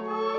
Thank you.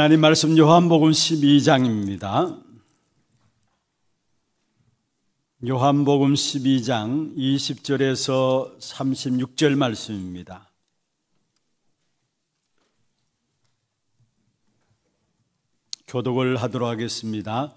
하나님 말씀 요한복음 12장입니다. 요한복음 12장 20절에서 36절 말씀입니다. 교독을 하도록 하겠습니다.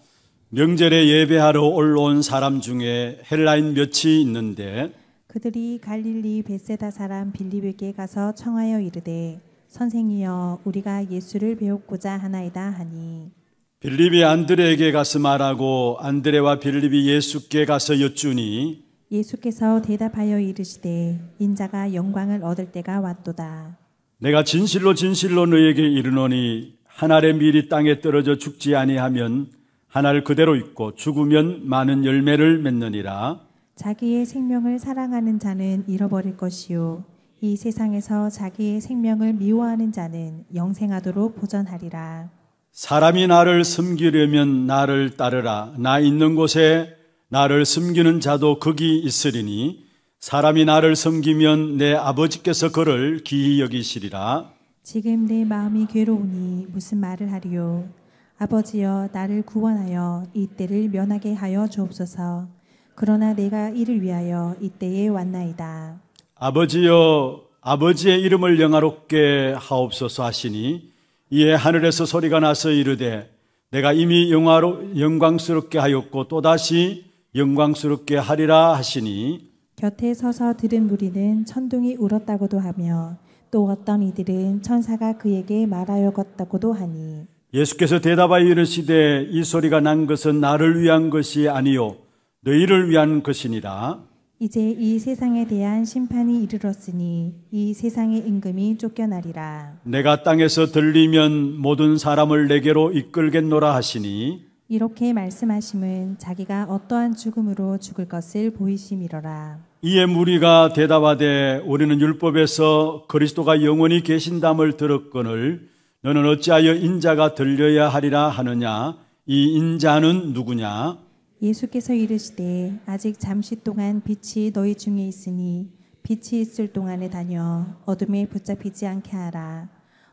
명절에 예배하러 올라온 사람 중에 헬라인 몇이 있는데 그들이 갈릴리 베세다 사람 빌립에게 가서 청하여 이르되 선생이여 우리가 예수를 배우고자 하나이다 하니 빌립이 안드레에게 가서 말하고 안드레와 빌립이 예수께 가서 여쭈니 예수께서 대답하여 이르시되 인자가 영광을 얻을 때가 왔도다 내가 진실로 진실로 너에게 이르노니 한 알의 밀이 땅에 떨어져 죽지 아니하면 한알 그대로 있고 죽으면 많은 열매를 맺느니라 자기의 생명을 사랑하는 자는 잃어버릴 것이요 이 세상에서 자기의 생명을 미워하는 자는 영생하도록 보전하리라. 사람이 나를 숨기려면 나를 따르라. 나 있는 곳에 나를 숨기는 자도 거기 있으리니 사람이 나를 섬기면 내 아버지께서 그를 기히 여기시리라. 지금 내 마음이 괴로우니 무슨 말을 하리요. 아버지여 나를 구원하여 이 때를 면하게 하여 주옵소서. 그러나 내가 이를 위하여 이 때에 왔나이다. 아버지여 아버지의 이름을 영화롭게 하옵소서 하시니 이에 하늘에서 소리가 나서 이르되 내가 이미 영화로 영광스럽게 하였고 또다시 영광스럽게 하리라 하시니 곁에 서서 들은 무리는 천둥이 울었다고도 하며 또 어떤 이들은 천사가 그에게 말하여갔다고도 하니 예수께서 대답하여 이르시되 이 소리가 난 것은 나를 위한 것이 아니요 너희를 위한 것이니라 이제 이 세상에 대한 심판이 이르렀으니 이 세상의 임금이 쫓겨나리라. 내가 땅에서 들리면 모든 사람을 내게로 이끌겠노라 하시니 이렇게 말씀하심은 자기가 어떠한 죽음으로 죽을 것을 보이심이로라. 이에 무리가 대답하되 우리는 율법에서 그리스도가 영원히 계신담을 들었거늘 너는 어찌하여 인자가 들려야 하리라 하느냐 이 인자는 누구냐 예수께서 이르시되 아직 잠시 동안 빛이 너희 중에 있으니 빛이 있을 동안에 다녀 어둠에 붙잡히지 않게 하라.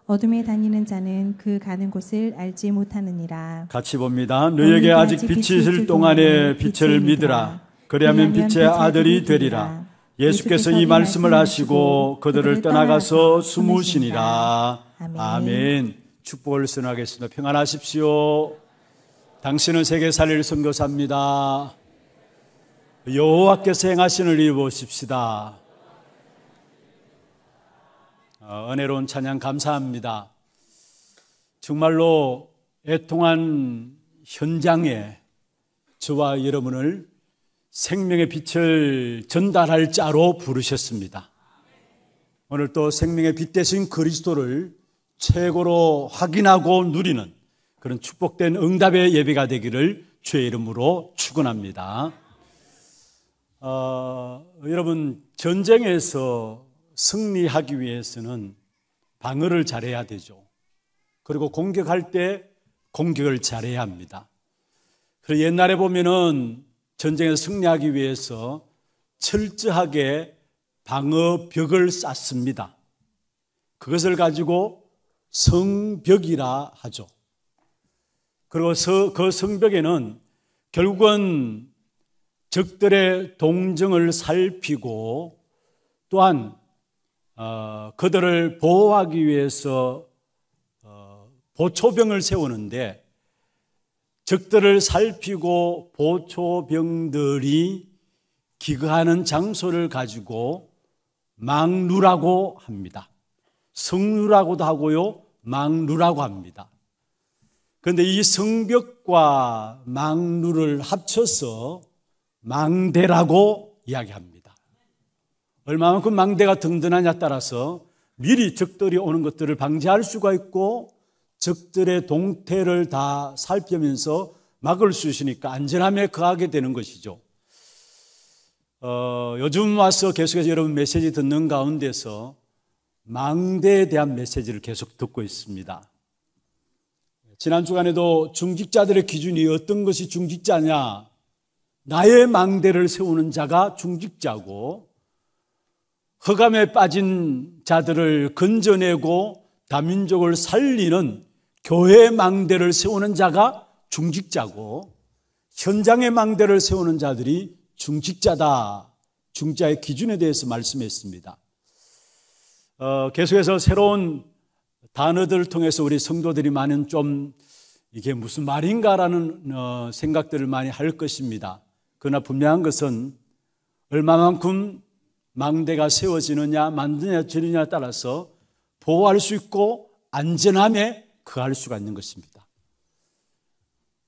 어둠에 다니는 자는 그 가는 곳을 알지 못하느니라. 같이 봅니다. 너에게 아직 빛이, 있을 동안에 빛을 믿으라. 그리하면 빛의 아들이 되리라. 예수께서 이 말씀을 하시고 그들을 떠나가서 숨으시니라. 아멘. 축복을 선하겠습니다. 평안하십시오. 당신은 세계 살릴 선교사입니다. 여호와께서 행하시는 일 보십시다. 어, 은혜로운 찬양 감사합니다. 정말로 애통한 현장에 저와 여러분을 생명의 빛을 전달할 자로 부르셨습니다. 오늘 또 생명의 빛 대신 그리스도를 최고로 확인하고 누리는 그런 축복된 응답의 예배가 되기를 주의 이름으로 축원합니다. 어, 여러분 전쟁에서 승리하기 위해서는 방어를 잘해야 되죠. 그리고 공격할 때 공격을 잘해야 합니다. 그 옛날에 보면은 전쟁에서 승리하기 위해서 철저하게 방어벽을 쌓습니다. 그것을 가지고 성벽이라 하죠. 그리고 그 성벽에는 결국은 적들의 동정을 살피고 또한 어, 그들을 보호하기 위해서 어, 보초병을 세우는데 적들을 살피고 보초병들이 기거하는 장소를 가지고 망루라고 합니다. 성루라고도 하고요, 망루라고 합니다. 그런데 이 성벽과 망루를 합쳐서 망대라고 이야기합니다. 얼마만큼 망대가 든든하냐 따라서 미리 적들이 오는 것들을 방지할 수가 있고 적들의 동태를 다 살펴면서 막을 수 있으니까 안전함에 거하게 되는 것이죠. 어, 요즘 와서 계속해서 여러분 메시지 듣는 가운데서 망대에 대한 메시지를 계속 듣고 있습니다. 지난 주간에도 중직자들의 기준이 어떤 것이 중직자냐. 나의 망대를 세우는 자가 중직자고 허감에 빠진 자들을 건져내고 다민족을 살리는 교회 망대를 세우는 자가 중직자고 현장의 망대를 세우는 자들이 중직자다. 중자의 기준에 대해서 말씀했습니다. 어, 계속해서 새로운 단어들을 통해서 우리 성도들이 많은 좀 이게 무슨 말인가라는 어, 생각들을 많이 할 것입니다. 그러나 분명한 것은 얼마만큼 망대가 세워지느냐 만드느냐지느냐에 따라서 보호할 수 있고 안전함에 그 할 수가 있는 것입니다.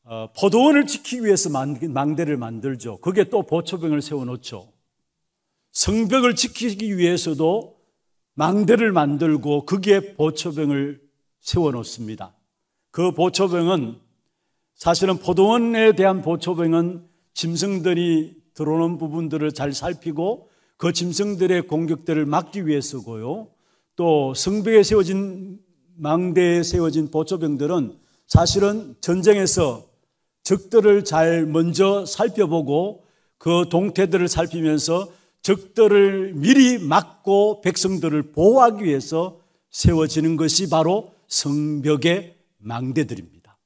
어, 포도원을 지키기 위해서 망대를 만들죠. 그게 또 보초병을 세워놓죠. 성벽을 지키기 위해서도 망대를 만들고 거기에 보초병을 세워놓습니다. 그 보초병은 사실은 포도원에 대한 보초병은 짐승들이 들어오는 부분들을 잘 살피고 그 짐승들의 공격들을 막기 위해서고요. 또 성벽에 세워진 망대에 세워진 보초병들은 사실은 전쟁에서 적들을 잘 먼저 살펴보고 그 동태들을 살피면서 적들을 미리 막고 백성들을 보호하기 위해서 세워지는 것이 바로 성벽의 망대들입니다.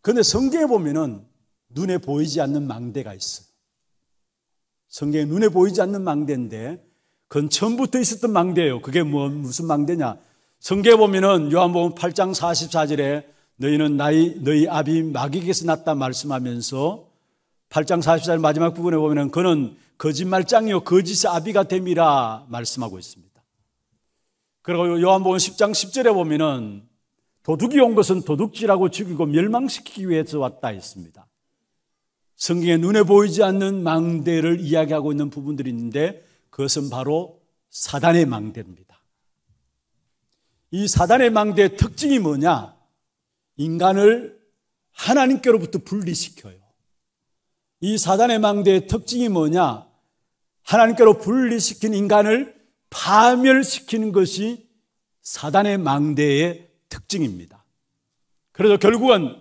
그런데 성경에 보면은 눈에 보이지 않는 망대가 있어요. 성경에 눈에 보이지 않는 망대인데 그건 처음부터 있었던 망대예요. 그게 뭐, 무슨 망대냐? 성경에 보면은 요한복음 8장 44절에 너희는 나의, 너희 아비 마귀에게서 났다 말씀하면서 8장 44절 마지막 부분에 보면 그는 거짓말장이요 거짓 아비가 됨이라 말씀하고 있습니다. 그리고 요한복음 10장 10절에 보면은 도둑이 온 것은 도둑질하고 죽이고 멸망시키기 위해서 왔다 했습니다. 성경에 눈에 보이지 않는 망대를 이야기하고 있는 부분들이 있는데 그것은 바로 사단의 망대입니다. 이 사단의 망대의 특징이 뭐냐? 인간을 하나님께로부터 분리시켜요. 이 사단의 망대의 특징이 뭐냐? 하나님께로 분리시킨 인간을 파멸시키는 것이 사단의 망대의 특징입니다. 그래서 결국은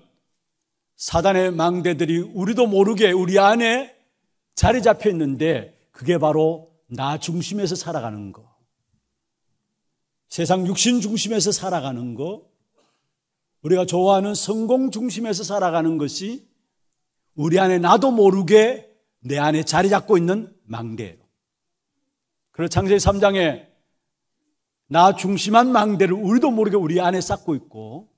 사단의 망대들이 우리도 모르게 우리 안에 자리 잡혀 있는데 그게 바로 나 중심에서 살아가는 거. 세상 육신 중심에서 살아가는 거. 우리가 좋아하는 성공 중심에서 살아가는 것이 우리 안에 나도 모르게 내 안에 자리 잡고 있는 망대예요. 그래서 창세기 3장에 나 중심한 망대를 우리도 모르게 우리 안에 쌓고 있고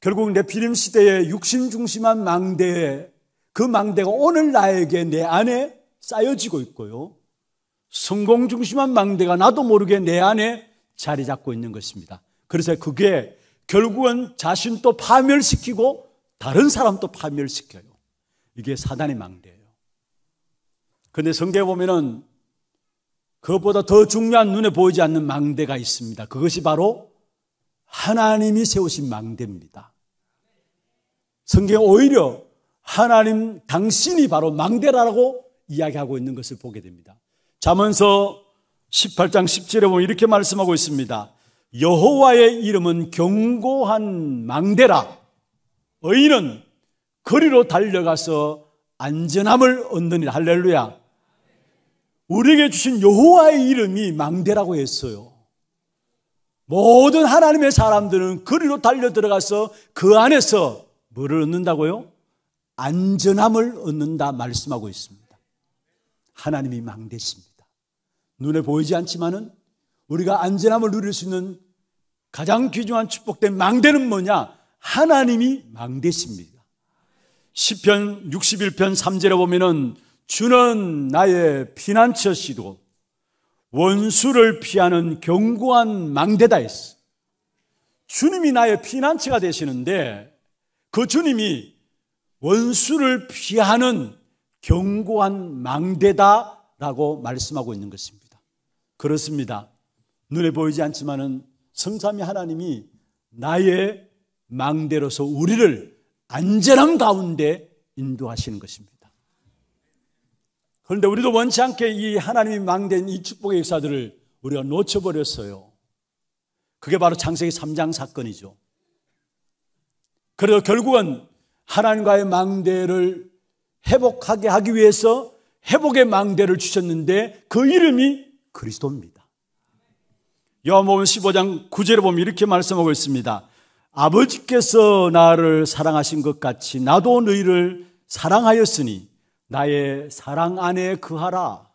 결국 내피림 시대의 육신 중심한 망대에 그 망대가 오늘 나에게 내 안에 쌓여지고 있고요. 성공 중심한 망대가 나도 모르게 내 안에 자리 잡고 있는 것입니다. 그래서 그게 결국은 자신도 파멸시키고 다른 사람도 파멸시켜요. 이게 사단의 망대예요. 근데 성경에 보면은 그것보다 더 중요한 눈에 보이지 않는 망대가 있습니다. 그것이 바로 하나님이 세우신 망대입니다. 성경에 오히려 하나님 당신이 바로 망대라고 이야기하고 있는 것을 보게 됩니다. 자문서 18장 17에 보면 이렇게 말씀하고 있습니다. 여호와의 이름은 경고한 망대라. 의인은 거리로 달려가서 안전함을 얻느니라. 할렐루야. 우리에게 주신 여호와의 이름이 망대라고 했어요. 모든 하나님의 사람들은 거리로 달려 들어가서 그 안에서 뭐를 얻는다고요? 안전함을 얻는다 말씀하고 있습니다. 하나님이 망대십니다. 눈에 보이지 않지만은 우리가 안전함을 누릴 수 있는 가장 귀중한 축복된 망대는 뭐냐? 하나님이 망대십니다. 10편 61편 3절에 보면은 주는 나의 피난처시도 원수를 피하는 견고한 망대다 했어. 주님이 나의 피난처가 되시는데 그 주님이 원수를 피하는 견고한 망대다라고 말씀하고 있는 것입니다. 그렇습니다. 눈에 보이지 않지만은 성삼이 하나님이 나의 망대로서 우리를 안전함 가운데 인도하시는 것입니다. 그런데 우리도 원치 않게 이 하나님이 망된 이 축복의 역사들을 우리가 놓쳐버렸어요. 그게 바로 창세기 3장 사건이죠. 그래서 결국은 하나님과의 망대를 회복하게 하기 위해서 회복의 망대를 주셨는데 그 이름이 그리스도입니다. 요한복음 15장 9절에 보면 이렇게 말씀하고 있습니다. 아버지께서 나를 사랑하신 것 같이 나도 너희를 사랑하였으니 나의 사랑 안에 그하라.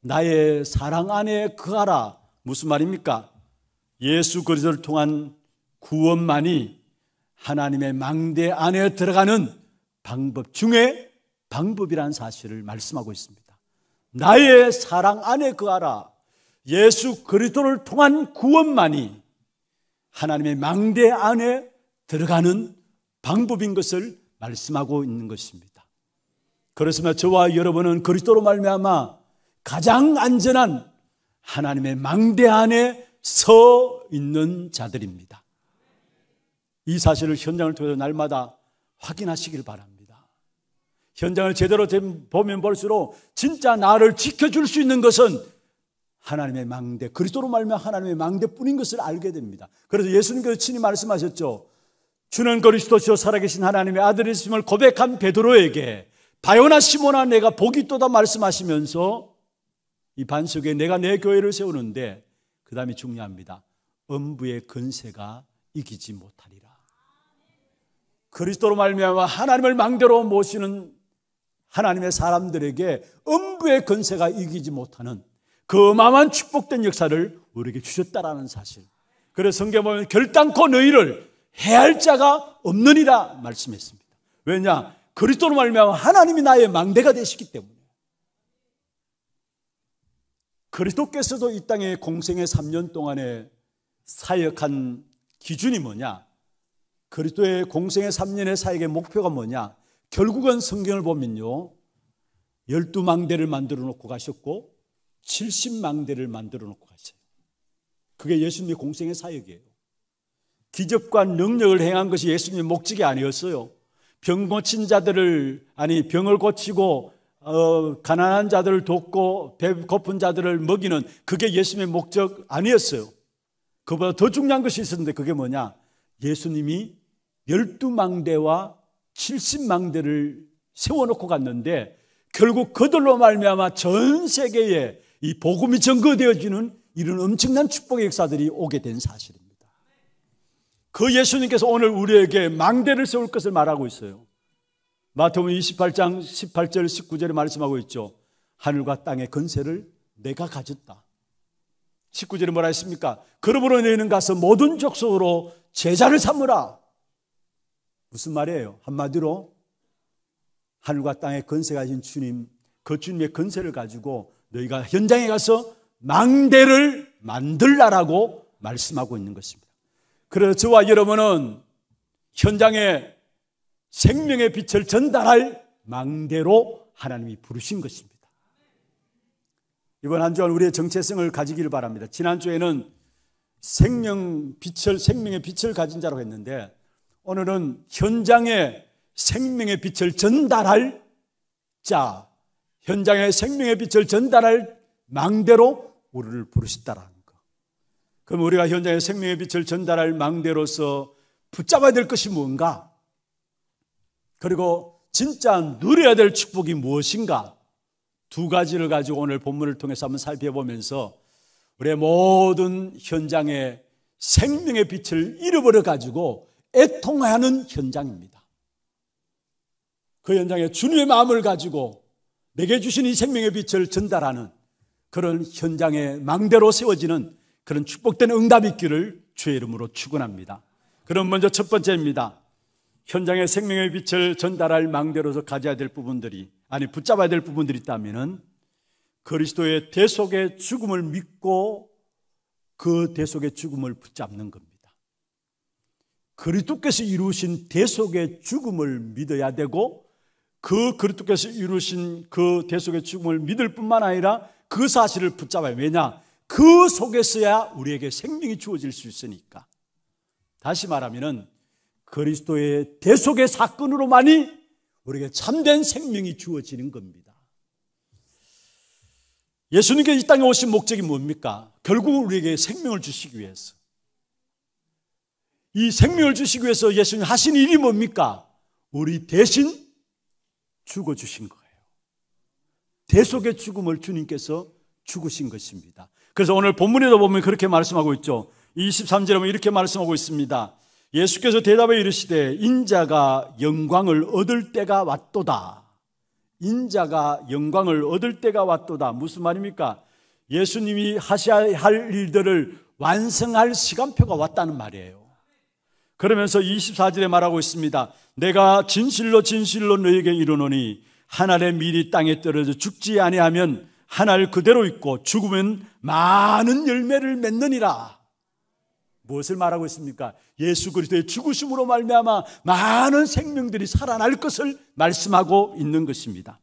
나의 사랑 안에 그하라. 무슨 말입니까? 예수 그리스도를 통한 구원만이 하나님의 망대 안에 들어가는 방법 중에 방법이라는 사실을 말씀하고 있습니다. 나의 사랑 안에 그하라. 예수 그리스도를 통한 구원만이 하나님의 망대 안에 들어가는 방법인 것을 말씀하고 있는 것입니다. 그렇습니다. 저와 여러분은 그리스도로 말미암아 가장 안전한 하나님의 망대 안에 서 있는 자들입니다. 이 사실을 현장을 통해서 날마다 확인하시길 바랍니다. 현장을 제대로 보면 볼수록 진짜 나를 지켜줄 수 있는 것은 하나님의 망대, 그리스도로 말미 하나님의 망대뿐인 것을 알게 됩니다. 그래서 예수님께서 친히 말씀하셨죠. 주는 그리스도시요 살아계신 하나님의 아들이심을 고백한 베드로에게 바요나 시모나 내가 복이 또다 말씀하시면서 이 반석에 내가 내 교회를 세우는데 그 다음이 중요합니다. 음부의 근세가 이기지 못하리라. 그리스도로 말미암아 하나님을 망대로 모시는 하나님의 사람들에게 음부의 근세가 이기지 못하는 그마만 축복된 역사를 우리에게 주셨다라는 사실. 그래서 성경 보면 결단코 너희를 해할 자가 없느니라 말씀했습니다. 왜냐? 그리스도로 말미암아 하나님이 나의 망대가 되시기 때문에. 그리스도께서도 이 땅에 공생의 3년 동안에 사역한 기준이 뭐냐? 그리스도의 공생의 3년의 사역의 목표가 뭐냐? 결국은 성경을 보면요. 열두 망대를 만들어 놓고 가셨고 70망대를 만들어 놓고 갔어요. 그게 예수님의 공생의 사역이에요. 기적과 능력을 행한 것이 예수님의 목적이 아니었어요. 병 고친 자들을, 아니, 병을 고치고, 어, 가난한 자들을 돕고, 배 고픈 자들을 먹이는 그게 예수님의 목적 아니었어요. 그보다 더 중요한 것이 있었는데 그게 뭐냐? 예수님이 12망대와 70망대를 세워놓고 갔는데 결국 그들로 말미암아 전 세계에 이 복음이 전거되어지는 이런 엄청난 축복의 역사들이 오게 된 사실입니다. 그 예수님께서 오늘 우리에게 망대를 세울 것을 말하고 있어요. 마태복음 28장 18절 19절에 말씀하고 있죠. 하늘과 땅의 건세를 내가 가졌다. 19절에 뭐라 했습니까? 그러므로 너희는 가서 모든 족속으로 제자를 삼으라. 무슨 말이에요? 한마디로 하늘과 땅의 건세 가진 주님, 그 주님의 건세를 가지고 너희가 현장에 가서 망대를 만들라라고 말씀하고 있는 것입니다. 그래서 저와 여러분은 현장에 생명의 빛을 전달할 망대로 하나님이 부르신 것입니다. 이번 한 주간 우리의 정체성을 가지기를 바랍니다. 지난주에는 생명 빛을, 생명의 빛을 가진 자라고 했는데 오늘은 현장에 생명의 빛을 전달할 자, 현장의 생명의 빛을 전달할 망대로 우리를 부르셨다라는 거. 그럼 우리가 현장의 생명의 빛을 전달할 망대로서 붙잡아야 될 것이 뭔가? 그리고 진짜 누려야 될 축복이 무엇인가? 두 가지를 가지고 오늘 본문을 통해서 한번 살펴보면서 우리의 모든 현장의 생명의 빛을 잃어버려 가지고 애통하는 현장입니다. 그 현장에 주님의 마음을 가지고 내게 주신 이 생명의 빛을 전달하는 그런 현장에 망대로 세워지는 그런 축복된 응답이 있기를 주의 이름으로 축원합니다. 그럼 먼저 첫 번째입니다. 현장에 생명의 빛을 전달할 망대로서 가져야 될 부분들이 아니 붙잡아야 될 부분들이 있다면은 그리스도의 대속의 죽음을 믿고 그 대속의 죽음을 붙잡는 겁니다. 그리스도께서 이루신 대속의 죽음을 믿어야 되고 그 그리스도께서 이루신 그 대속의 죽음을 믿을 뿐만 아니라 그 사실을 붙잡아요. 왜냐? 그 속에서야 우리에게 생명이 주어질 수 있으니까. 다시 말하면은 그리스도의 대속의 사건으로만이 우리에게 참된 생명이 주어지는 겁니다. 예수님께이 땅에 오신 목적이 뭡니까? 결국 우리에게 생명을 주시기 위해서. 이 생명을 주시기 위해서 예수님 하신 일이 뭡니까? 우리 대신 죽어주신 거예요. 대속의 죽음을 주님께서 죽으신 것입니다. 그래서 오늘 본문에도 보면 그렇게 말씀하고 있죠. 23절에 보면 이렇게 말씀하고 있습니다. 예수께서 대답해 이르시되 인자가 영광을 얻을 때가 왔도다. 인자가 영광을 얻을 때가 왔도다. 무슨 말입니까? 예수님이 하셔야 할 일들을 완성할 시간표가 왔다는 말이에요. 그러면서 24절에 말하고 있습니다. 내가 진실로 진실로 너에게 이르노니 한 알의 밀이 땅에 떨어져 죽지 아니하면 한알 그대로 있고 죽으면 많은 열매를 맺느니라. 무엇을 말하고 있습니까? 예수 그리스도의 죽으심으로 말미암아 많은 생명들이 살아날 것을 말씀하고 있는 것입니다.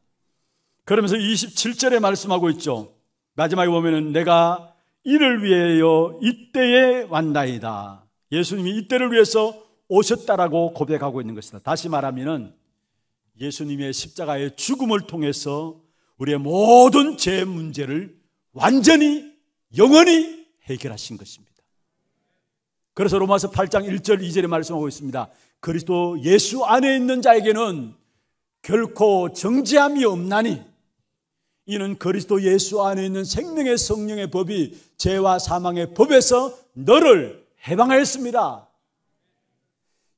그러면서 27절에 말씀하고 있죠. 마지막에 보면은 내가 이를 위하여 이때에 왔나이다. 예수님이 이때를 위해서 오셨다라고 고백하고 있는 것이다. 다시 말하면 예수님의 십자가의 죽음을 통해서 우리의 모든 죄 문제를 완전히 영원히 해결하신 것입니다. 그래서 로마서 8장 1절 2절에 말씀하고 있습니다. 그리스도 예수 안에 있는 자에게는 결코 정죄함이 없나니 이는 그리스도 예수 안에 있는 생명의 성령의 법이 죄와 사망의 법에서 너를 해방하였습니다.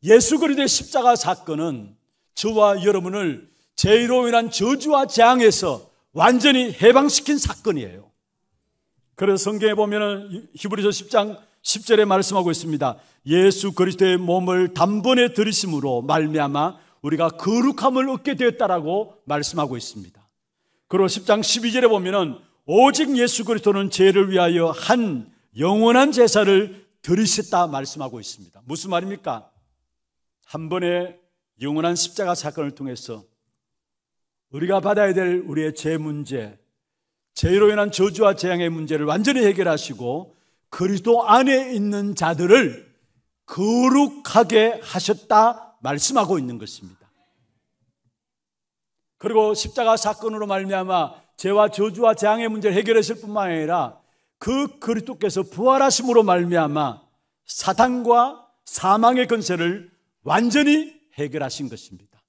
예수 그리스도의 십자가 사건은 저와 여러분을 죄로 인한 저주와 재앙에서 완전히 해방시킨 사건이에요. 그래서 성경에 보면 히브리서 10장 10절에 말씀하고 있습니다. 예수 그리스도의 몸을 단번에 들이심으로 말미암아 우리가 거룩함을 얻게 되었다라고 말씀하고 있습니다. 그리고 10장 12절에 보면 오직 예수 그리스도는 죄를 위하여 한 영원한 제사를 들으셨다 말씀하고 있습니다. 무슨 말입니까? 한 번의 영원한 십자가 사건을 통해서 우리가 받아야 될 우리의 죄 문제, 죄로 인한 저주와 재앙의 문제를 완전히 해결하시고 그리스도 안에 있는 자들을 거룩하게 하셨다 말씀하고 있는 것입니다. 그리고 십자가 사건으로 말미암아 죄와 저주와 재앙의 문제를 해결했을 뿐만 아니라 그 그리스도께서 부활하심으로 말미암아 사탄과 사망의 근세를 완전히 해결하신 것입니다.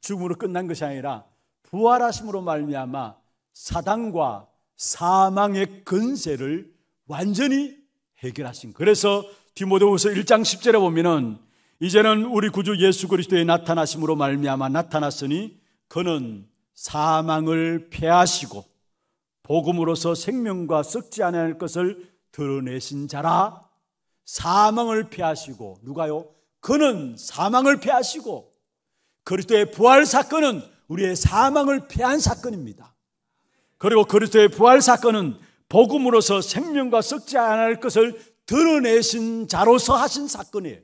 죽음으로 끝난 것이 아니라 부활하심으로 말미암아 사탄과 사망의 근세를 완전히 해결하신. 그래서 디모데후서 1장 10절에 보면은 이제는 우리 구주 예수 그리스도의 나타나심으로 말미암아 나타났으니 그는 사망을 패하시고 복음으로서 생명과 썩지 않을 것을 드러내신 자라 사망을 피하시고 누가요? 그는 사망을 피하시고 그리스도의 부활 사건은 우리의 사망을 피한 사건입니다. 그리고 그리스도의 부활 사건은 복음으로서 생명과 썩지 않을 것을 드러내신 자로서 하신 사건이에요.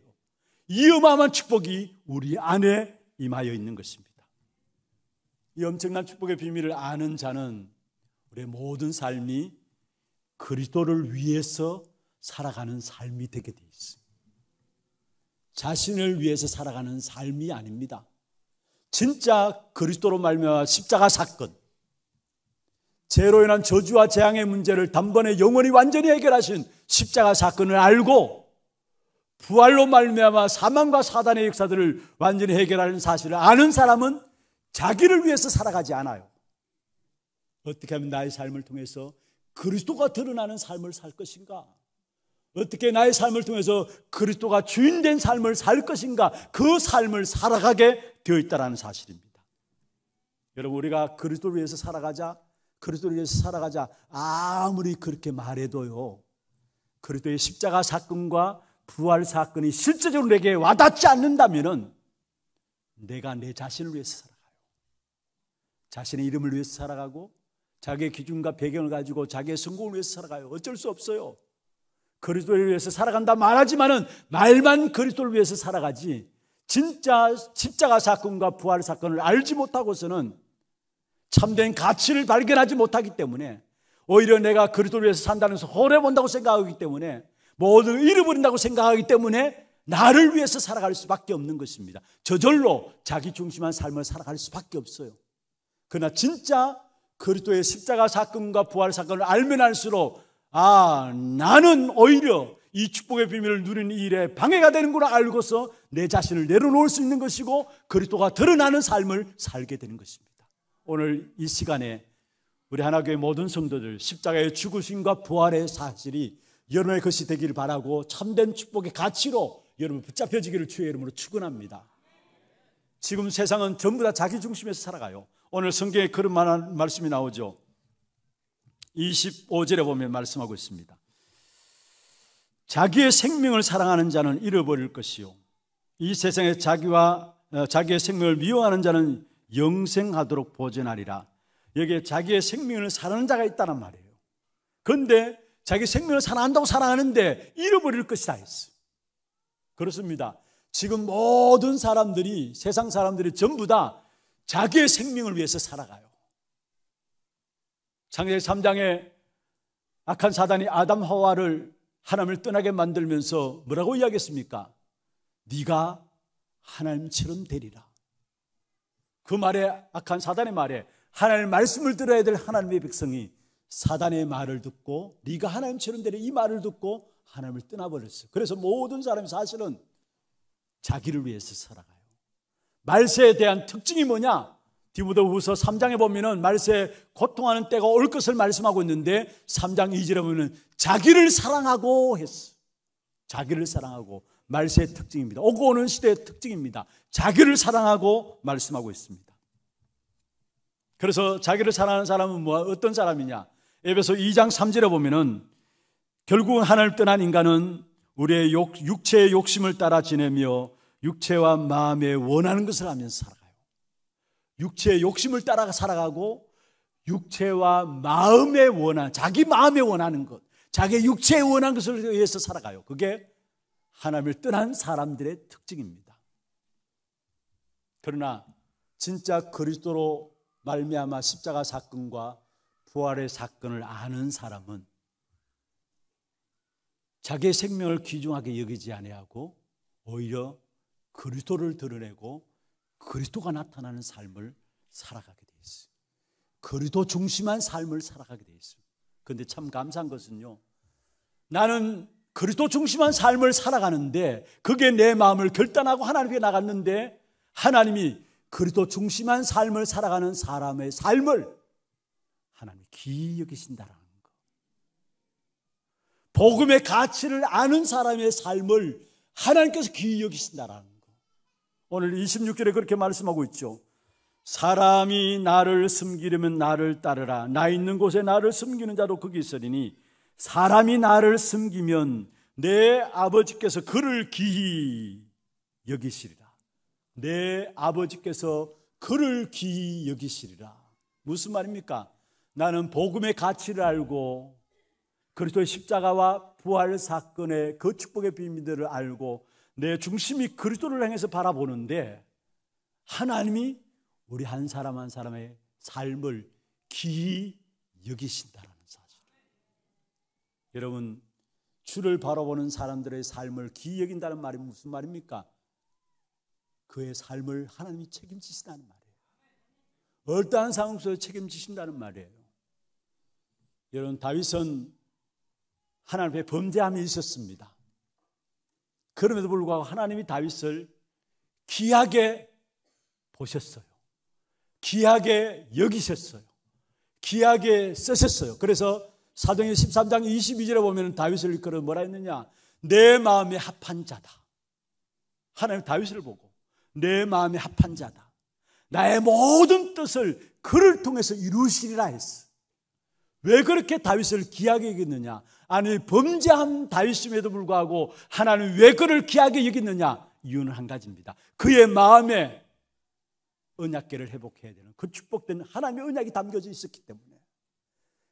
이 어마어마한 축복이 우리 안에 임하여 있는 것입니다. 이 엄청난 축복의 비밀을 아는 자는 우리의 모든 삶이 그리스도를 위해서 살아가는 삶이 되게 돼 있습니다. 자신을 위해서 살아가는 삶이 아닙니다. 진짜 그리스도로 말미암아 십자가 사건, 죄로 인한 저주와 재앙의 문제를 단번에 영원히 완전히 해결하신 십자가 사건을 알고 부활로 말미암아 사망과 사단의 역사들을 완전히 해결하는 사실을 아는 사람은 자기를 위해서 살아가지 않아요. 어떻게 하면 나의 삶을 통해서 그리스도가 드러나는 삶을 살 것인가? 어떻게 나의 삶을 통해서 그리스도가 주인된 삶을 살 것인가? 그 삶을 살아가게 되어 있다는 사실입니다. 여러분, 우리가 그리스도를 위해서 살아가자, 그리스도를 위해서 살아가자, 아무리 그렇게 말해도요, 그리스도의 십자가 사건과 부활 사건이 실제적으로 내게 와닿지 않는다면 내가 내 자신을 위해서 살아가요. 자신의 이름을 위해서 살아가고 자기의 기준과 배경을 가지고 자기의 성공을 위해서 살아가요. 어쩔 수 없어요. 그리스도를 위해서 살아간다 말하지만은 말만 그리스도를 위해서 살아가지 진짜 십자가 사건과 부활 사건을 알지 못하고서는 참된 가치를 발견하지 못하기 때문에 오히려 내가 그리스도를 위해서 산다면서 홀해본다고 생각하기 때문에 모두 잃어버린다고 생각하기 때문에 나를 위해서 살아갈 수밖에 없는 것입니다. 저절로 자기 중심한 삶을 살아갈 수밖에 없어요. 그러나 진짜 그리스도의 십자가 사건과 부활 사건을 알면 알수록 아 나는 오히려 이 축복의 비밀을 누리는 일에 방해가 되는구나 알고서 내 자신을 내려놓을 수 있는 것이고 그리스도가 드러나는 삶을 살게 되는 것입니다. 오늘 이 시간에 우리 하나교회 모든 성도들 십자가의 죽으심과 부활의 사실이 여러분의 것이 되기를 바라고 참된 축복의 가치로 여러분 붙잡혀지기를 주의 이름으로 축원합니다. 지금 세상은 전부 다 자기 중심에서 살아가요. 오늘 성경에 그런 만한 말씀이 나오죠. 25절에 보면 말씀하고 있습니다. 자기의 생명을 사랑하는 자는 잃어버릴 것이요. 이 세상에 자기와 어, 자기의 생명을 미워하는 자는 영생하도록 보존하리라. 여기에 자기의 생명을 사랑하는 자가 있다는 말이에요. 그런데 자기 생명을 사랑한다고 사랑하는데 잃어버릴 것이다 했어 그렇습니다. 지금 모든 사람들이 세상 사람들이 전부 다 자기의 생명을 위해서 살아가요. 창세 3장에 악한 사단이 아담 하와를 하나님을 떠나게 만들면서 뭐라고 이야기했습니까? 네가 하나님처럼 되리라. 그 말에 악한 사단의 말에 하나님 말씀을 들어야 될 하나님의 백성이 사단의 말을 듣고 네가 하나님처럼 되리 이 말을 듣고 하나님을 떠나버렸어요. 그래서 모든 사람이 사실은 자기를 위해서 살아 말세에 대한 특징이 뭐냐? 디모데후서 3장에 보면은 말세에 고통하는 때가 올 것을 말씀하고 있는데 3장 2절에 보면은 자기를 사랑하고 했어. 자기를 사랑하고 말세의 특징입니다. 오고 오는 시대의 특징입니다. 자기를 사랑하고 말씀하고 있습니다. 그래서 자기를 사랑하는 사람은 뭐 어떤 사람이냐? 에베소 2장 3절에 보면은 결국하나 떠난 인간은 우리의 육체의 욕심을 따라 지내며 육체와 마음에 원하는 것을 하면서 살아가요. 육체의 욕심을 따라 살아가고 육체와 마음에 원한 자기 마음에 원하는 것, 자기 육체에 원한 것을 위해서 살아가요. 그게 하나님을 떠난 사람들의 특징입니다. 그러나 진짜 그리스도로 말미암아 십자가 사건과 부활의 사건을 아는 사람은 자기의 생명을 귀중하게 여기지 아니하고 오히려 그리스도를 드러내고 그리스도가 나타나는 삶을 살아가게 돼 있어요. 그리스도 중심한 삶을 살아가게 돼 있어요. 그런데 참 감사한 것은요. 나는 그리스도 중심한 삶을 살아가는데 그게 내 마음을 결단하고 하나님께 나갔는데 하나님이 그리스도 중심한 삶을 살아가는 사람의 삶을 하나님이 기여기신다라는 거. 복음의 가치를 아는 사람의 삶을 하나님께서 기여기신다라는 오늘 26절에 그렇게 말씀하고 있죠. 사람이 나를 숨기려면 나를 따르라. 나 있는 곳에 나를 숨기는 자도 거기 있으리니 사람이 나를 숨기면 내 아버지께서 그를 기히 여기시리라. 내 아버지께서 그를 기히 여기시리라. 무슨 말입니까? 나는 복음의 가치를 알고 그리스도의 십자가와 부활 사건의 그 축복의 비밀들을 알고 내 중심이 그리스도를 향해서 바라보는데 하나님이 우리 한 사람 한 사람의 삶을 기이 여기신다라는 사실. 여러분 주를 바라보는 사람들의 삶을 기이 여긴다는 말이 무슨 말입니까? 그의 삶을 하나님이 책임지신다는 말이에요. 얼떠한 상황 속에 서 책임지신다는 말이에요. 여러분 다윗은 하나님의 범죄함이 있었습니다. 그럼에도 불구하고 하나님이 다윗을 귀하게 보셨어요. 귀하게 여기셨어요. 귀하게 쓰셨어요. 그래서 사도행 13장 22절에 보면 다윗을 이끌어 뭐라 했느냐? 내 마음에 합한 자다. 하나님 다윗을 보고 내 마음에 합한 자다. 나의 모든 뜻을 그를 통해서 이루시리라 했어. 왜 그렇게 다윗을 귀하게 여겼느냐? 아니 범죄한 다윗임에도 불구하고 하나님 왜 그를 귀하게 여겼느냐? 이유는 한 가지입니다. 그의 마음에 언약계를 회복해야 되는 그 축복된 하나님의 언약이 담겨져 있었기 때문에.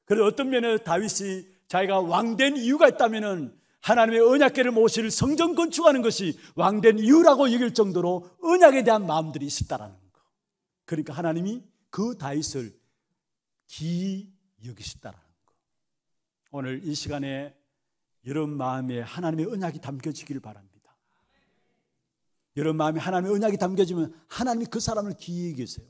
그래서 어떤 면에 다윗이 자기가 왕된 이유가 있다면은 하나님의 언약계를 모실 성전 건축하는 것이 왕된 이유라고 여길 정도로 언약에 대한 마음들이 있었다라는 거. 그러니까 하나님이 그 다윗을 기 여기시다라는 거. 오늘 이 시간에 여러분 마음에 하나님의 언약이 담겨지기를 바랍니다. 여러분 마음에 하나님의 언약이 담겨지면 하나님이 그 사람을 기이기세요.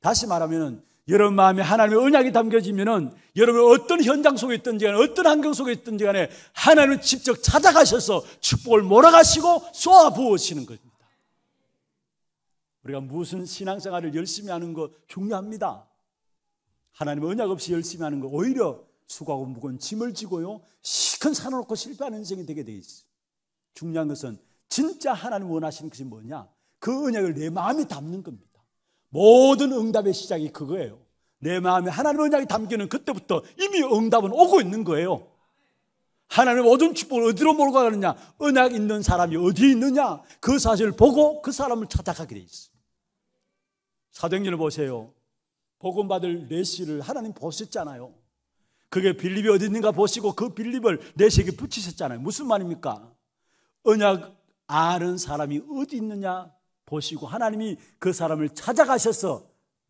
다시 말하면은 여러분 마음에 하나님의 언약이 담겨지면은 여러분 어떤 현장 속에 있든지 간에 어떤 환경 속에 있든지 간에 하나님을 직접 찾아가셔서 축복을 몰아가시고 쏘아 부으시는 겁니다. 우리가 무슨 신앙생활을 열심히 하는 거 중요합니다. 하나님 언약 없이 열심히 하는 거 오히려 수고하고 무거운 짐을 지고요 시큰 산 놓고 실패하는 인생이 되게 돼 있어. 중요한 것은 진짜 하나님 원하시는 것이 뭐냐? 그 언약을 내 마음에 담는 겁니다. 모든 응답의 시작이 그거예요. 내 마음에 하나님 언약이 담기는 그때부터 이미 응답은 오고 있는 거예요. 하나님의 모든 축복을 어디로 몰고 가느냐? 언약 있는 사람이 어디 있느냐? 그 사실을 보고 그 사람을 찾아가게 돼 있어. 사도행전을 보세요. 복음받을 내시를 하나님 보셨잖아요. 그게 빌립이 어디 있는가 보시고 그 빌립을 내시에게 붙이셨잖아요. 무슨 말입니까? 언약 아는 사람이 어디 있느냐 보시고 하나님이 그 사람을 찾아가셔서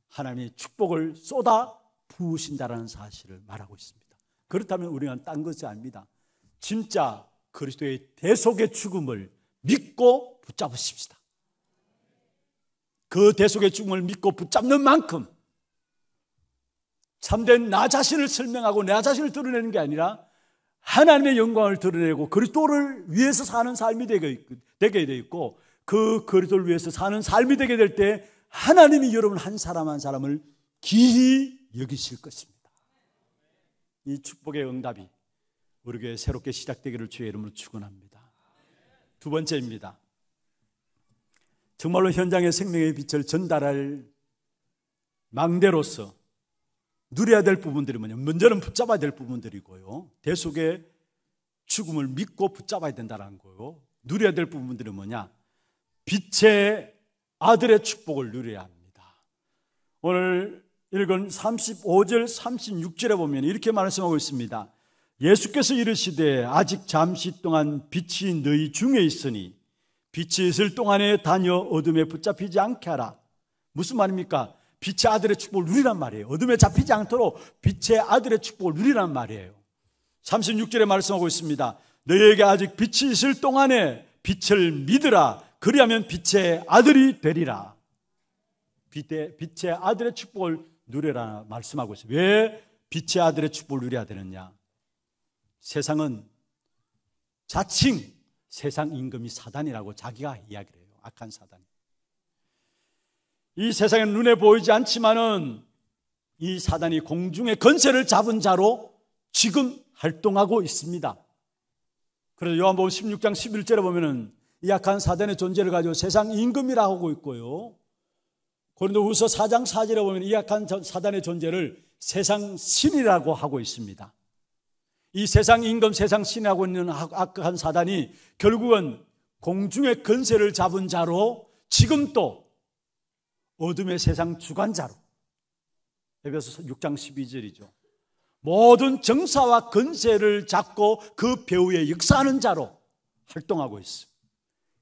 하나님의 축복을 쏟아 부으신다라는 사실을 말하고 있습니다. 그렇다면 우리는 딴 것이 아닙니다. 진짜 그리스도의 대속의 죽음을 믿고 붙잡으십시다. 그 대속의 죽음을 믿고 붙잡는 만큼 참된 나 자신을 설명하고 나 자신을 드러내는 게 아니라 하나님의 영광을 드러내고 그리스도를 위해서 사는 삶이 되게 되게 돼 있고 그 그리스도를 위해서 사는 삶이 되게 될 때 하나님이 여러분 한 사람 한 사람을 기히 여기실 것입니다. 이 축복의 응답이 우리 에게 새롭게 시작되기를 주의 이름으로 축원합니다. 두 번째입니다. 정말로 현장의 생명의 빛을 전달할 망대로서 누려야 될 부분들이 뭐냐면 먼저는 붙잡아야 될 부분들이고요. 대속의 죽음을 믿고 붙잡아야 된다는 거요. 누려야 될 부분들이 뭐냐? 빛의 아들의 축복을 누려야 합니다. 오늘 읽은 35절, 36절에 보면 이렇게 말씀하고 있습니다. 예수께서 이르시되 아직 잠시 동안 빛이 너희 중에 있으니 빛이 있을 동안에 다녀 어둠에 붙잡히지 않게 하라. 무슨 말입니까? 빛의 아들의 축복을 누리란 말이에요. 어둠에 잡히지 않도록 빛의 아들의 축복을 누리란 말이에요. 36절에 말씀하고 있습니다. 너희에게 아직 빛이 있을 동안에 빛을 믿으라. 그리하면 빛의 아들이 되리라. 빛의, 빛의 아들의 축복을 누리라 말씀하고 있어요. 왜 빛의 아들의 축복을 누려야 되느냐? 세상은 자칭 세상 임금이 사단이라고 자기가 이야기를 해요. 악한 사단 이 세상에 눈에 보이지 않지만은 이 사단이 공중의 건세를 잡은 자로 지금 활동하고 있습니다. 그래서 요한복음 16장 11절에 보면은 약한 사단의 존재를 가지고 세상 임금이라 하고 있고요. 고린도후서 4장 4절에 보면 이 약한 사단의 존재를 세상 신이라고 하고 있습니다. 이 세상 임금, 세상 신이라고 있는 악한 사단이 결국은 공중의 근세를 잡은 자로 지금 또 어둠의 세상 주관자로 에베소 6장 12절이죠. 모든 정사와 근세를 잡고 그 배후에 역사하는 자로 활동하고 있어요.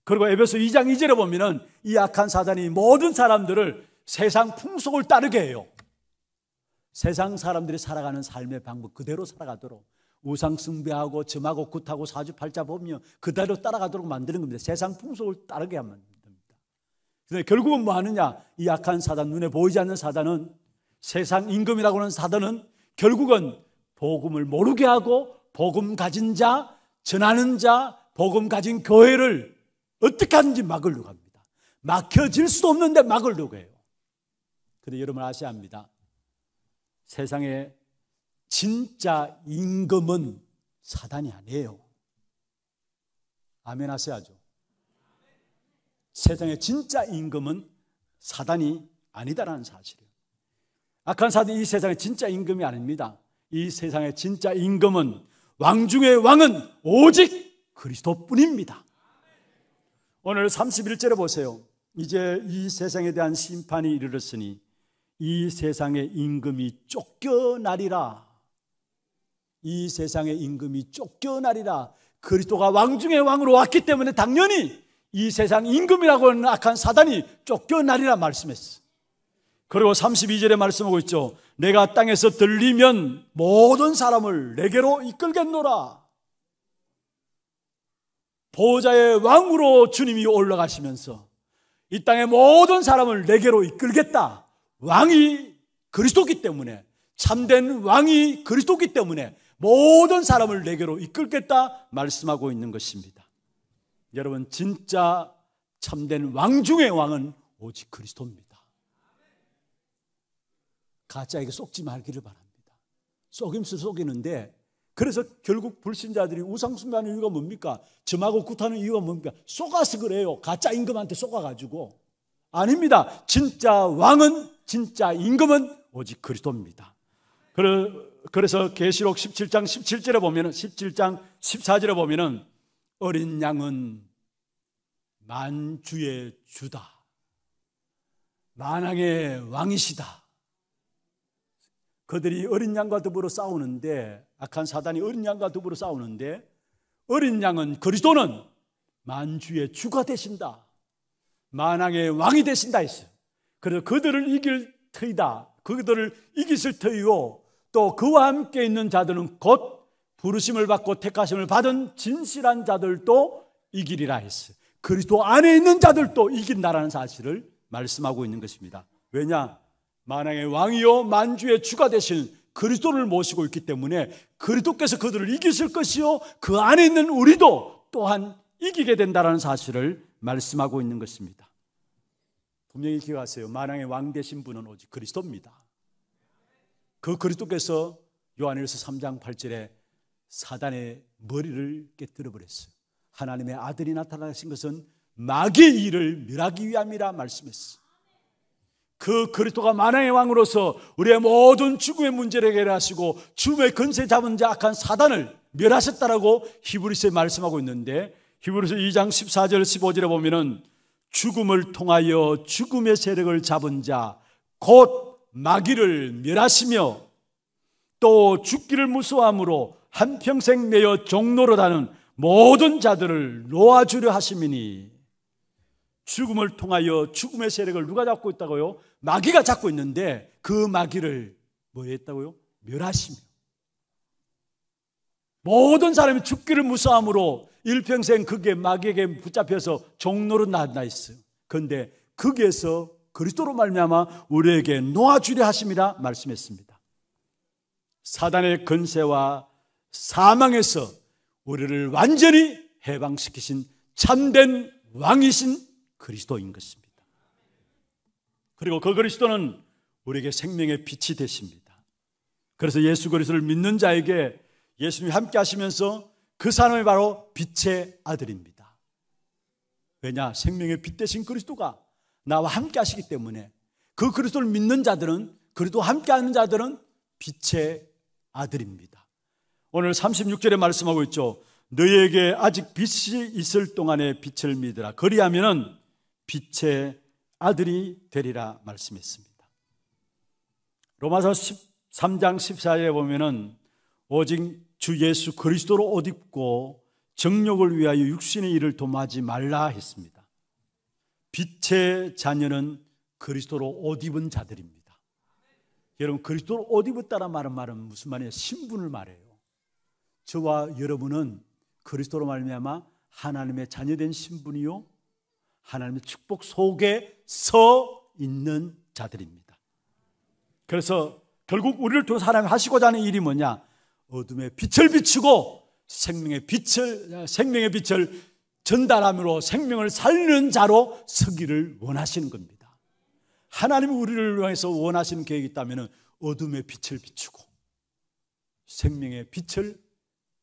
그리고 에베소 2장 2절에 보면은 이 악한 사단이 모든 사람들을 세상 풍속을 따르게 해요. 세상 사람들이 살아가는 삶의 방법 그대로 살아가도록 우상 승배하고 점하고 굿하고 사주팔자 보며 그대로 따라가도록 만드는 겁니다. 세상 풍속을 따르게 하면 근데 결국은 뭐 하느냐? 이 약한 사단, 눈에 보이지 않는 사단은 세상 임금이라고 하는 사단은 결국은 복음을 모르게 하고 복음 가진 자, 전하는 자, 복음 가진 교회를 어떻게 하는지 막으려고 합니다. 막혀질 수도 없는데 막으려고 해요. 근데 여러분 아셔야 합니다. 세상에 진짜 임금은 사단이 아니에요. 아멘 하셔야죠. 세상의 진짜 임금은 사단이 아니다라는 사실이에요. 악한 사단이 이 세상의 진짜 임금이 아닙니다. 이 세상의 진짜 임금은 왕 중의 왕은 오직 그리스도뿐입니다. 오늘 31절에 보세요. 이제 이 세상에 대한 심판이 이르렀으니 이 세상의 임금이 쫓겨나리라. 이 세상의 임금이 쫓겨나리라. 그리스도가 왕 중의 왕으로 왔기 때문에 당연히 이 세상 임금이라고 하는 악한 사단이 쫓겨나리라 말씀했어. 그리고 32절에 말씀하고 있죠. 내가 땅에서 들리면 모든 사람을 내게로 이끌겠노라. 보호자의 왕으로 주님이 올라가시면서 이 땅의 모든 사람을 내게로 이끌겠다. 왕이 그리스도기 때문에 참된 왕이 그리스도기 때문에 모든 사람을 내게로 이끌겠다 말씀하고 있는 것입니다. 여러분 진짜 참된 왕 중의 왕은 오직 그리스도입니다. 가짜에게 속지 말기를 바랍니다. 속임수 속이는데 그래서 결국 불신자들이 우상숭배하는 이유가 뭡니까? 점하고 굿하는 이유가 뭡니까? 속아서 그래요. 가짜 임금한테 속아가지고. 아닙니다. 진짜 왕은 진짜 임금은 오직 그리스도입니다. 그래서 계시록 17장 17절에 보면은 17장 14절에 보면은 어린 양은 만주의 주다. 만왕의 왕이시다. 그들이 어린 양과 더불어 싸우는데 악한 사단이 어린 양과 더불어 싸우는데 어린 양은 그리스도는 만주의 주가 되신다. 만왕의 왕이 되신다 했어요. 그래서 그들을 이길 터이다. 그들을 이기실 터이요. 또 그와 함께 있는 자들은 곧 부르심을 받고 택하심을 받은 진실한 자들도 이기리라 했어요. 그리스도 안에 있는 자들도 이긴다라는 사실을 말씀하고 있는 것입니다. 왜냐? 만왕의 왕이요 만주의 주가 되신 그리스도를 모시고 있기 때문에 그리스도께서 그들을 이기실 것이요 그 안에 있는 우리도 또한 이기게 된다라는 사실을 말씀하고 있는 것입니다. 분명히 기억하세요. 만왕의 왕 되신 분은 오직 그리스도입니다. 그 그리스도께서 요한일서 3장 8절에 사단의 머리를 깨뜨려 버렸어요. 하나님의 아들이 나타나신 것은 마귀의 일을 멸하기 위함이라 말씀했어요. 그 그리스도가 만왕의 왕으로서 우리의 모든 죽음의 문제를 해결하시고 죽음의 근세 잡은 자 악한 사단을 멸하셨다라고 히브리서에 말씀하고 있는데 히브리서 2장 14절 15절에 보면은 죽음을 통하여 죽음의 세력을 잡은 자 곧 마귀를 멸하시며 또 죽기를 무서함으로 한평생 내어 종로로 다는 모든 자들을 놓아주려 하심이니 죽음을 통하여 죽음의 세력을 누가 잡고 있다고요? 마귀가 잡고 있는데 그 마귀를 뭐 했다고요? 멸하시며 모든 사람이 죽기를 무서함으로 일평생 그게 마귀에게 붙잡혀서 종로로 나나 있어요. 그런데 거기에서 그리스도로 말미암아 우리에게 놓아주려 하십니다 말씀했습니다. 사단의 근세와 사망에서 우리를 완전히 해방시키신 참된 왕이신 그리스도인 것입니다. 그리고 그 그리스도는 우리에게 생명의 빛이 되십니다. 그래서 예수 그리스도를 믿는 자에게 예수님이 함께 하시면서 그 사람이 바로 빛의 아들입니다. 왜냐? 생명의 빛 대신 그리스도가 나와 함께 하시기 때문에 그 그리스도를 믿는 자들은 그리스도와 함께 하는 자들은 빛의 아들입니다. 오늘 36절에 말씀하고 있죠. 너희에게 아직 빛이 있을 동안에 빛을 믿으라. 그리하면은 빛의 아들이 되리라 말씀했습니다. 로마서 13장 14절에 보면은 오직 주 예수 그리스도로 옷 입고 정욕을 위하여 육신의 일을 도마지 말라 했습니다. 빛의 자녀는 그리스도로 옷 입은 자들입니다. 여러분 그리스도로 옷 입었다는 말은 말은 무슨 말이에요? 신분을 말해요. 저와 여러분은 그리스도로 말미암아 하나님의 자녀된 신분이요 하나님의 축복 속에 서 있는 자들입니다. 그래서 결국 우리를 통해서 하 하시고자 하는 일이 뭐냐? 어둠에 빛을 비추고 생명의 빛을 생명의 빛을 전달함으로 생명을 살리는 자로 서기를 원하시는 겁니다. 하나님 우리를 위해서 원하시는 계획이 있다면 어둠의 빛을 비추고 생명의 빛을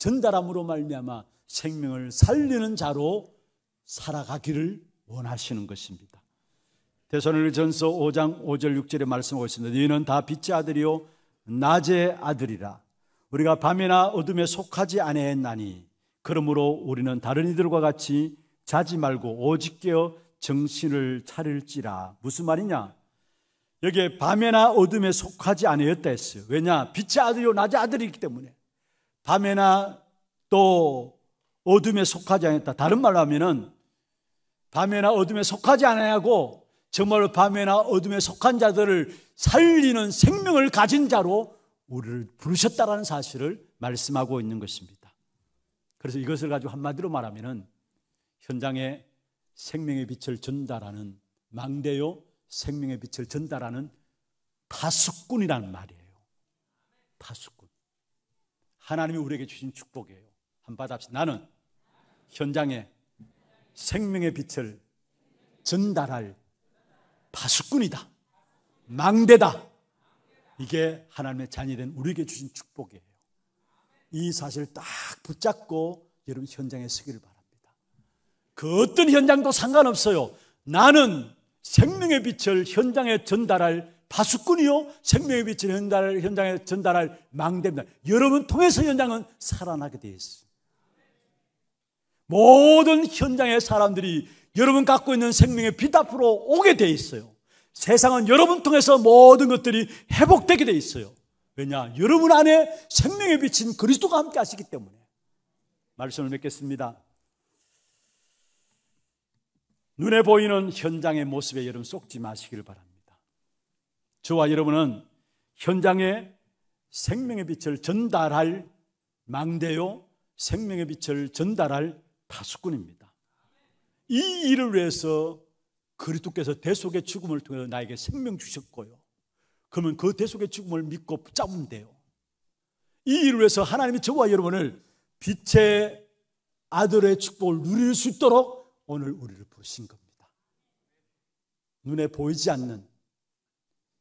전달함으로 말미암아 생명을 살리는 자로 살아가기를 원하시는 것입니다. 대선을 전서 5장 5절 6절에 말씀하고 있습니다. 너희는 다 빛의 아들이요 낮의 아들이라. 우리가 밤이나 어둠에 속하지 아니했나니 그러므로 우리는 다른 이들과 같이 자지 말고 오직 깨어 정신을 차릴지라. 무슨 말이냐? 여기에 밤에나 어둠에 속하지 아니었다 했어요. 왜냐? 빛의 아들이요 낮의 아들이기 때문에. 밤에나 또 어둠에 속하지 않았다. 다른 말로 하면은 밤에나 어둠에 속하지 않아야고 정말로 밤에나 어둠에 속한 자들을 살리는 생명을 가진 자로 우리를 부르셨다라는 사실을 말씀하고 있는 것입니다. 그래서 이것을 가지고 한마디로 말하면은 현장에 생명의 빛을 전달하는 망대요 생명의 빛을 전달하는 파수꾼이라는 말이에요. 파수꾼. 하나님이 우리에게 주신 축복이에요. 한바다 합시 나는 현장에 생명의 빛을 전달할 파수꾼이다. 망대다. 이게 하나님의 잔녀된 우리에게 주신 축복이에요. 이 사실을 딱 붙잡고 여러분 현장에 서기를 바랍니다. 그 어떤 현장도 상관없어요. 나는 생명의 빛을 현장에 전달할 파수꾼이요 생명의 빛을 현달, 현장에 전달할 망대입니다. 여러분 통해서 현장은 살아나게 되어 있습니 모든 현장의 사람들이 여러분 갖고 있는 생명의 빛 앞으로 오게 되어 있어요. 세상은 여러분 통해서 모든 것들이 회복되게 되어 있어요. 왜냐? 여러분 안에 생명의 빛인 그리스도가 함께 하시기 때문에. 말씀을 맺겠습니다. 눈에 보이는 현장의 모습에 여러분 속지 마시기를 바랍니다. 저와 여러분은 현장에 생명의 빛을 전달할 망대요, 생명의 빛을 전달할 파수꾼입니다. 이 일을 위해서 그리스도께서 대속의 죽음을 통해서 나에게 생명 주셨고요. 그러면 그 대속의 죽음을 믿고 붙잡으면 돼요. 이 일을 위해서 하나님이 저와 여러분을 빛의 아들의 축복을 누릴 수 있도록 오늘 우리를 부르신 겁니다. 눈에 보이지 않는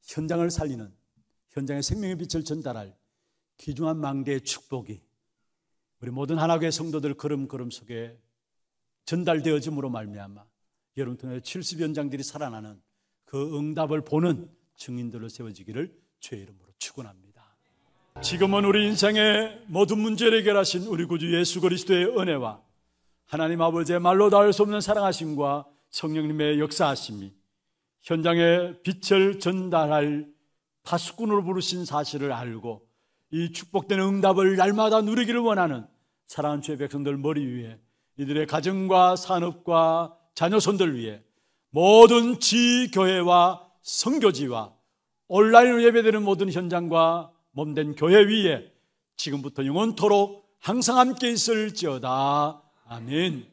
현장을 살리는 현장의 생명의 빛을 전달할 귀중한 망대의 축복이 우리 모든 하나교회 성도들 걸음걸음 속에 전달되어짐으로 말미암아 여름분 통해 70연장들이 살아나는 그 응답을 보는 증인들로 세워지기를 주의 이름으로 축원합니다. 지금은 우리 인생의 모든 문제를 해결하신 우리 구주 예수 그리스도의 은혜와 하나님 아버지의 말로 닿을 수 없는 사랑하심과 성령님의 역사하심이 현장에 빛을 전달할 파수꾼으로 부르신 사실을 알고 이 축복된 응답을 날마다 누리기를 원하는 사랑하는 주의 백성들 머리 위에 이들의 가정과 산업과 자녀손들 위해 모든 지교회와 성교지와 온라인으로 예배되는 모든 현장과 몸된 교회 위에 지금부터 영원토록 항상 함께 있을지어다. 아멘.